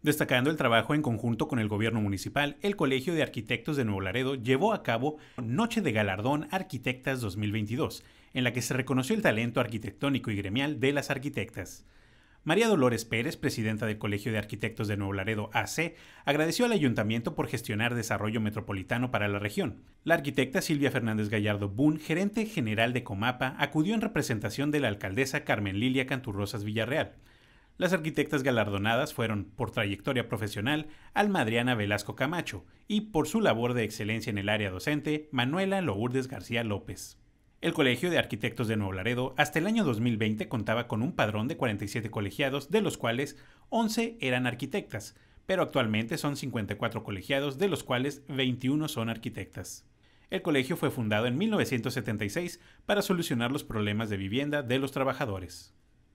Destacando el trabajo en conjunto con el gobierno municipal, el Colegio de Arquitectos de Nuevo Laredo llevó a cabo Noche de Galardón Arquitectas 2022, en la que se reconoció el talento arquitectónico y gremial de las arquitectas. María Dolores Pérez, presidenta del Colegio de Arquitectos de Nuevo Laredo AC, agradeció al ayuntamiento por gestionar desarrollo metropolitano para la región. La arquitecta Silvia Fernández Gallardo Boon, gerente general de Comapa, acudió en representación de la alcaldesa Carmen Lilia Canturrosas Villarreal, las arquitectas galardonadas fueron, por trayectoria profesional, Almadriana Velasco Camacho y, por su labor de excelencia en el área docente, Manuela Lourdes García López. El Colegio de Arquitectos de Nuevo Laredo hasta el año 2020 contaba con un padrón de 47 colegiados, de los cuales 11 eran arquitectas, pero actualmente son 54 colegiados, de los cuales 21 son arquitectas. El colegio fue fundado en 1976 para solucionar los problemas de vivienda de los trabajadores.